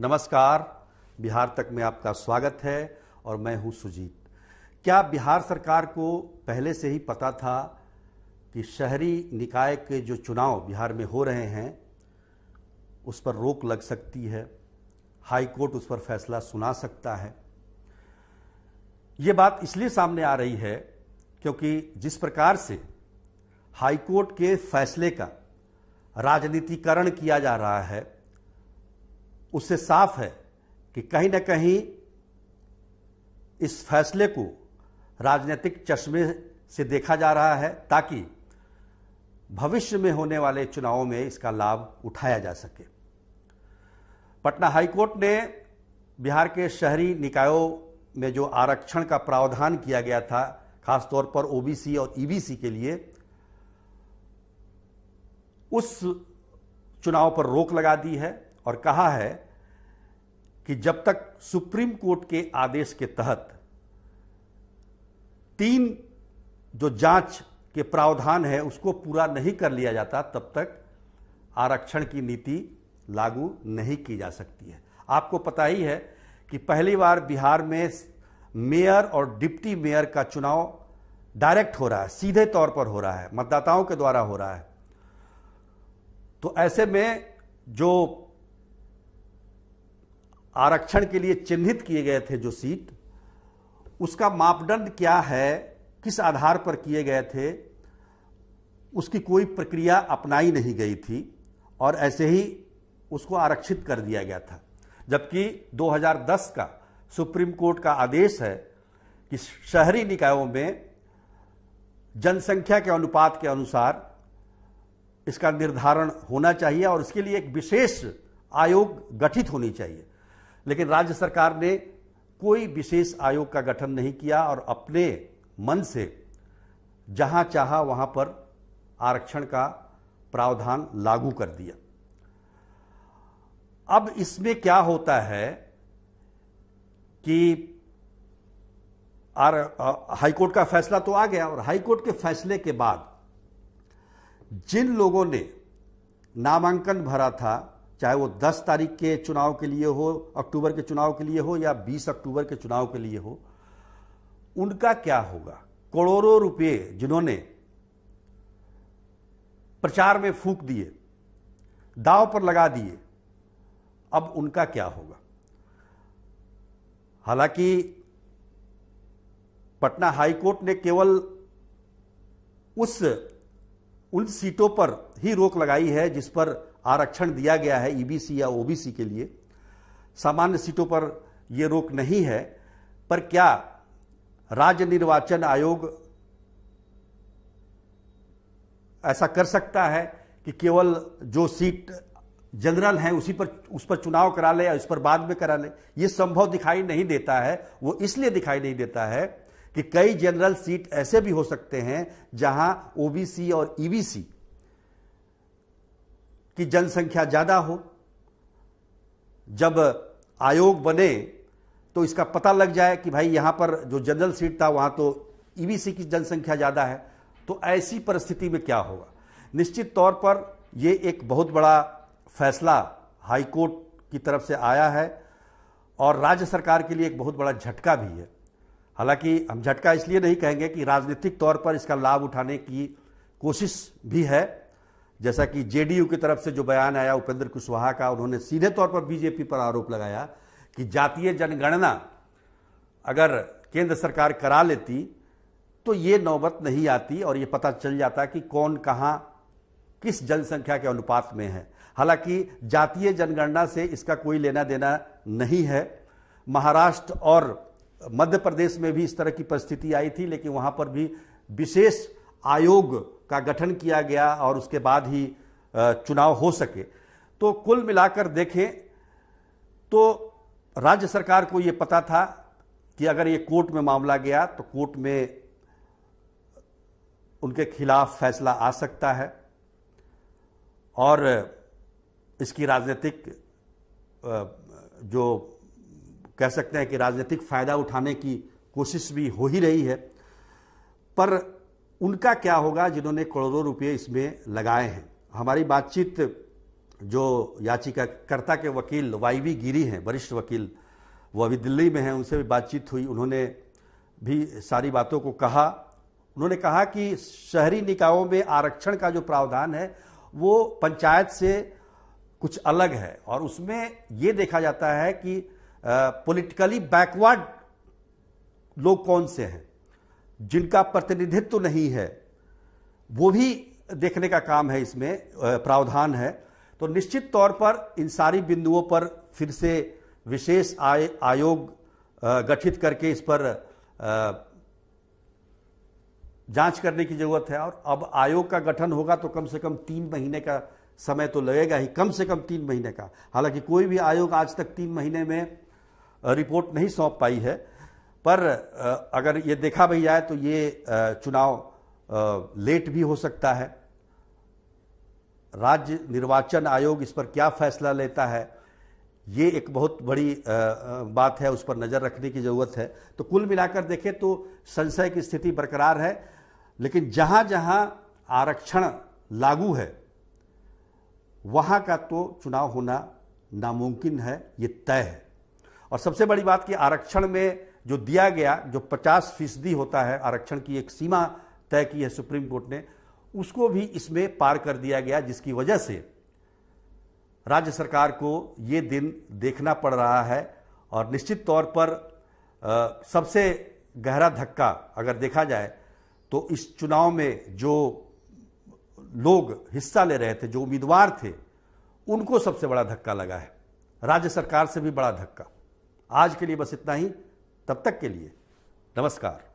नमस्कार बिहार तक में आपका स्वागत है और मैं हूं सुजीत क्या बिहार सरकार को पहले से ही पता था कि शहरी निकाय के जो चुनाव बिहार में हो रहे हैं उस पर रोक लग सकती है हाई कोर्ट उस पर फैसला सुना सकता है ये बात इसलिए सामने आ रही है क्योंकि जिस प्रकार से हाई कोर्ट के फैसले का राजनीतिकरण किया जा रहा है उससे साफ है कि कहीं ना कहीं इस फैसले को राजनीतिक चश्मे से देखा जा रहा है ताकि भविष्य में होने वाले चुनावों में इसका लाभ उठाया जा सके पटना हाईकोर्ट ने बिहार के शहरी निकायों में जो आरक्षण का प्रावधान किया गया था खासतौर पर ओबीसी और ईबीसी के लिए उस चुनाव पर रोक लगा दी है और कहा है कि जब तक सुप्रीम कोर्ट के आदेश के तहत तीन जो जांच के प्रावधान है उसको पूरा नहीं कर लिया जाता तब तक आरक्षण की नीति लागू नहीं की जा सकती है आपको पता ही है कि पहली बार बिहार में मेयर और डिप्टी मेयर का चुनाव डायरेक्ट हो रहा है सीधे तौर पर हो रहा है मतदाताओं के द्वारा हो रहा है तो ऐसे में जो आरक्षण के लिए चिन्हित किए गए थे जो सीट उसका मापदंड क्या है किस आधार पर किए गए थे उसकी कोई प्रक्रिया अपनाई नहीं गई थी और ऐसे ही उसको आरक्षित कर दिया गया था जबकि 2010 का सुप्रीम कोर्ट का आदेश है कि शहरी निकायों में जनसंख्या के अनुपात के अनुसार इसका निर्धारण होना चाहिए और इसके लिए एक विशेष आयोग गठित होनी चाहिए लेकिन राज्य सरकार ने कोई विशेष आयोग का गठन नहीं किया और अपने मन से जहां चाहा वहां पर आरक्षण का प्रावधान लागू कर दिया अब इसमें क्या होता है कि हाईकोर्ट का फैसला तो आ गया और हाईकोर्ट के फैसले के बाद जिन लोगों ने नामांकन भरा था चाहे वो 10 तारीख के चुनाव के लिए हो अक्टूबर के चुनाव के लिए हो या 20 अक्टूबर के चुनाव के लिए हो उनका क्या होगा करोड़ों रुपए जिन्होंने प्रचार में फूक दिए दाव पर लगा दिए अब उनका क्या होगा हालांकि पटना हाईकोर्ट ने केवल उस उन सीटों पर ही रोक लगाई है जिस पर आरक्षण दिया गया है ईबीसी e या ओबीसी के लिए सामान्य सीटों पर ये रोक नहीं है पर क्या राज्य निर्वाचन आयोग ऐसा कर सकता है कि केवल जो सीट जनरल है उसी पर उस पर चुनाव करा ले या उस पर बाद में करा ले ये संभव दिखाई नहीं देता है वो इसलिए दिखाई नहीं देता है कि कई जनरल सीट ऐसे भी हो सकते हैं जहां ओबीसी और ईबीसी e की जनसंख्या ज्यादा हो जब आयोग बने तो इसका पता लग जाए कि भाई यहां पर जो जनरल सीट था वहां तो ईबीसी e की जनसंख्या ज्यादा है तो ऐसी परिस्थिति में क्या होगा निश्चित तौर पर यह एक बहुत बड़ा फैसला हाईकोर्ट की तरफ से आया है और राज्य सरकार के लिए एक बहुत बड़ा झटका भी है हालांकि हम झटका इसलिए नहीं कहेंगे कि राजनीतिक तौर पर इसका लाभ उठाने की कोशिश भी है जैसा कि जेडीयू की तरफ से जो बयान आया उपेंद्र कुशवाहा का उन्होंने सीधे तौर पर बीजेपी पर आरोप लगाया कि जातीय जनगणना अगर केंद्र सरकार करा लेती तो ये नौबत नहीं आती और ये पता चल जाता कि कौन कहाँ किस जनसंख्या के अनुपात में है हालांकि जातीय जनगणना से इसका कोई लेना देना नहीं है महाराष्ट्र और मध्य प्रदेश में भी इस तरह की परिस्थिति आई थी लेकिन वहां पर भी विशेष आयोग का गठन किया गया और उसके बाद ही चुनाव हो सके तो कुल मिलाकर देखें तो राज्य सरकार को यह पता था कि अगर ये कोर्ट में मामला गया तो कोर्ट में उनके खिलाफ फैसला आ सकता है और इसकी राजनीतिक जो कह सकते हैं कि राजनीतिक फ़ायदा उठाने की कोशिश भी हो ही रही है पर उनका क्या होगा जिन्होंने करोड़ों रुपये इसमें लगाए हैं हमारी बातचीत जो याचिकाकर्ता के वकील वाई वी गिरी हैं वरिष्ठ वकील वो अभी दिल्ली में हैं उनसे भी बातचीत हुई उन्होंने भी सारी बातों को कहा उन्होंने कहा कि शहरी निकायों में आरक्षण का जो प्रावधान है वो पंचायत से कुछ अलग है और उसमें ये देखा जाता है कि पॉलिटिकली बैकवर्ड लोग कौन से हैं जिनका प्रतिनिधित्व नहीं है वो भी देखने का काम है इसमें प्रावधान है तो निश्चित तौर पर इन सारी बिंदुओं पर फिर से विशेष आय आयोग गठित करके इस पर जांच करने की जरूरत है और अब आयोग का गठन होगा तो कम से कम तीन महीने का समय तो लगेगा ही कम से कम तीन महीने का हालांकि कोई भी आयोग आज तक तीन महीने में रिपोर्ट नहीं सौंप पाई है पर अगर ये देखा भी जाए तो ये चुनाव लेट भी हो सकता है राज्य निर्वाचन आयोग इस पर क्या फैसला लेता है ये एक बहुत बड़ी बात है उस पर नज़र रखने की ज़रूरत है तो कुल मिलाकर देखें तो संशय की स्थिति बरकरार है लेकिन जहाँ जहाँ आरक्षण लागू है वहाँ का तो चुनाव होना नामुमकिन है ये तय है और सबसे बड़ी बात कि आरक्षण में जो दिया गया जो 50 फीसदी होता है आरक्षण की एक सीमा तय की है सुप्रीम कोर्ट ने उसको भी इसमें पार कर दिया गया जिसकी वजह से राज्य सरकार को ये दिन देखना पड़ रहा है और निश्चित तौर पर आ, सबसे गहरा धक्का अगर देखा जाए तो इस चुनाव में जो लोग हिस्सा ले रहे थे जो उम्मीदवार थे उनको सबसे बड़ा धक्का लगा है राज्य सरकार से भी बड़ा धक्का आज के लिए बस इतना ही तब तक के लिए नमस्कार